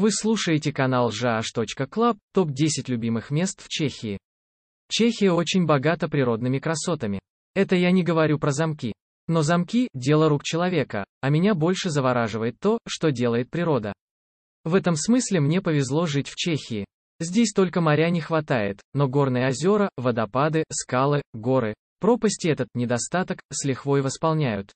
Вы слушаете канал jash.club, топ-10 любимых мест в Чехии. Чехия очень богата природными красотами. Это я не говорю про замки. Но замки – дело рук человека, а меня больше завораживает то, что делает природа. В этом смысле мне повезло жить в Чехии. Здесь только моря не хватает, но горные озера, водопады, скалы, горы, пропасти этот недостаток с лихвой восполняют.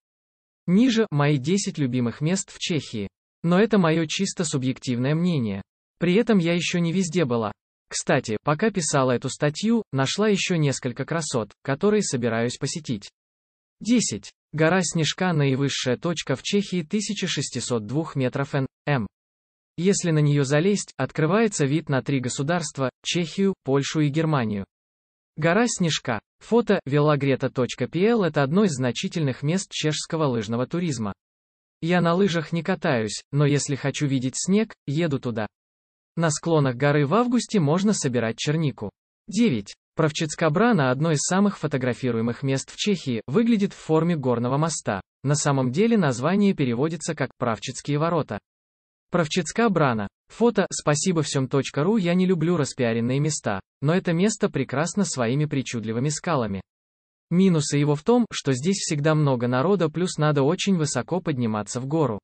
Ниже – мои 10 любимых мест в Чехии. Но это мое чисто субъективное мнение. При этом я еще не везде была. Кстати, пока писала эту статью, нашла еще несколько красот, которые собираюсь посетить. 10. Гора Снежка – наивысшая точка в Чехии 1602 метров н.м. Если на нее залезть, открывается вид на три государства – Чехию, Польшу и Германию. Гора Снежка. Фото – velogreta.pl – это одно из значительных мест чешского лыжного туризма. Я на лыжах не катаюсь, но если хочу видеть снег, еду туда. На склонах горы в августе можно собирать чернику. 9. Правчицкабрана одно из самых фотографируемых мест в Чехии, выглядит в форме горного моста. На самом деле название переводится как «Правчицкие ворота». Правчицка Брана. Фото «Спасибо всем.ру» Я не люблю распиаренные места, но это место прекрасно своими причудливыми скалами. Минусы его в том, что здесь всегда много народа плюс надо очень высоко подниматься в гору.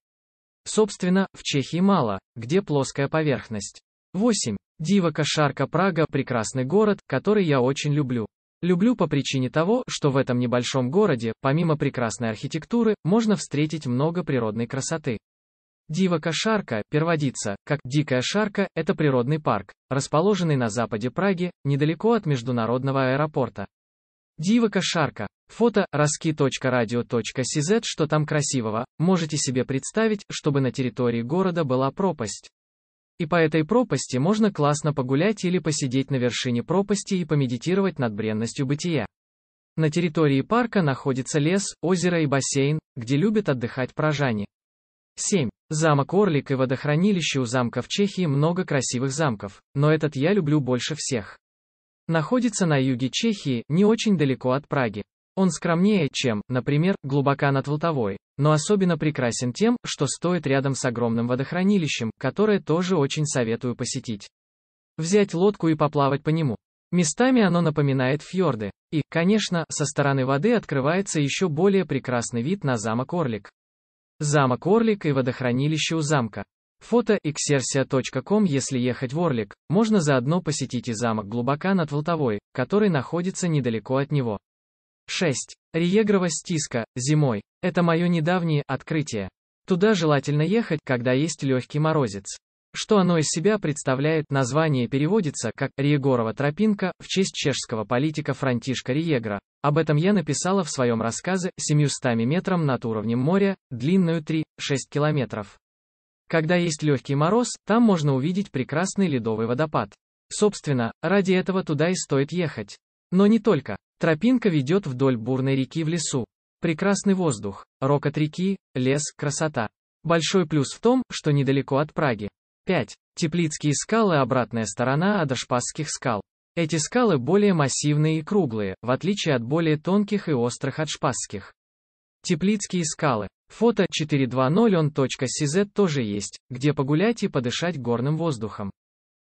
Собственно, в Чехии мало, где плоская поверхность. 8. Дива Кошарка Прага – прекрасный город, который я очень люблю. Люблю по причине того, что в этом небольшом городе, помимо прекрасной архитектуры, можно встретить много природной красоты. Дива Кошарка, переводится, как «Дикая Шарка», это природный парк, расположенный на западе Праги, недалеко от международного аэропорта. Дива кошарка. Фото раски.радио.cz Что там красивого, можете себе представить, чтобы на территории города была пропасть. И по этой пропасти можно классно погулять или посидеть на вершине пропасти и помедитировать над бренностью бытия. На территории парка находится лес, озеро и бассейн, где любят отдыхать прожане. 7. Замок Орлик и водохранилище у замка в Чехии много красивых замков, но этот я люблю больше всех. Находится на юге Чехии, не очень далеко от Праги. Он скромнее, чем, например, глубока над Волтовой, но особенно прекрасен тем, что стоит рядом с огромным водохранилищем, которое тоже очень советую посетить. Взять лодку и поплавать по нему. Местами оно напоминает фьорды. И, конечно, со стороны воды открывается еще более прекрасный вид на замок Орлик. Замок Орлик и водохранилище у замка. Фото exersia.com Если ехать в Орлик, можно заодно посетить и замок глубока над Волтовой, который находится недалеко от него. 6. Риегрова стиска, зимой. Это мое недавнее открытие. Туда желательно ехать, когда есть легкий морозец. Что оно из себя представляет, название переводится как «Риегорова тропинка» в честь чешского политика Франтишка Риегра. Об этом я написала в своем рассказе «700 метром над уровнем моря, длинную 3,6 километров». Когда есть легкий мороз, там можно увидеть прекрасный ледовый водопад. Собственно, ради этого туда и стоит ехать. Но не только. Тропинка ведет вдоль бурной реки в лесу. Прекрасный воздух, рокот реки, лес, красота. Большой плюс в том, что недалеко от Праги. 5. Теплицкие скалы обратная сторона от скал. Эти скалы более массивные и круглые, в отличие от более тонких и острых от Теплицкие скалы. Фото 420on.cz тоже есть, где погулять и подышать горным воздухом.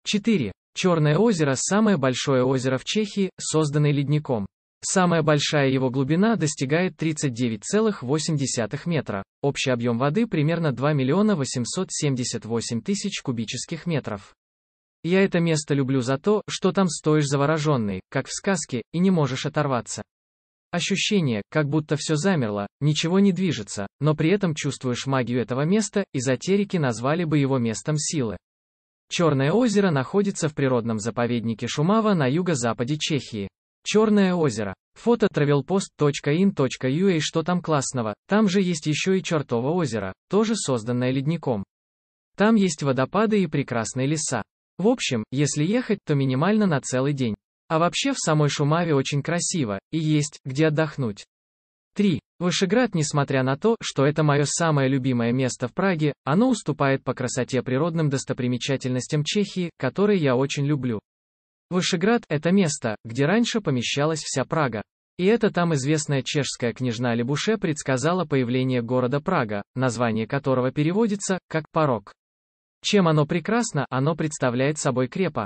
4. Черное озеро – самое большое озеро в Чехии, созданное ледником. Самая большая его глубина достигает 39,8 метра. Общий объем воды примерно 2 миллиона 878 тысяч кубических метров. Я это место люблю за то, что там стоишь завороженный, как в сказке, и не можешь оторваться. Ощущение, как будто все замерло, ничего не движется, но при этом чувствуешь магию этого места, эзотерики назвали бы его местом силы. Черное озеро находится в природном заповеднике Шумава на юго-западе Чехии. Черное озеро. Фото travelpost.in.ua Что там классного? Там же есть еще и Чертово озеро, тоже созданное ледником. Там есть водопады и прекрасные леса. В общем, если ехать, то минимально на целый день. А вообще в самой Шумаве очень красиво, и есть, где отдохнуть. 3. Вышеград, несмотря на то, что это мое самое любимое место в Праге, оно уступает по красоте природным достопримечательностям Чехии, которые я очень люблю. Вышеград – это место, где раньше помещалась вся Прага. И это там известная чешская княжна Лебуше предсказала появление города Прага, название которого переводится, как «порог». Чем оно прекрасно, оно представляет собой крепо.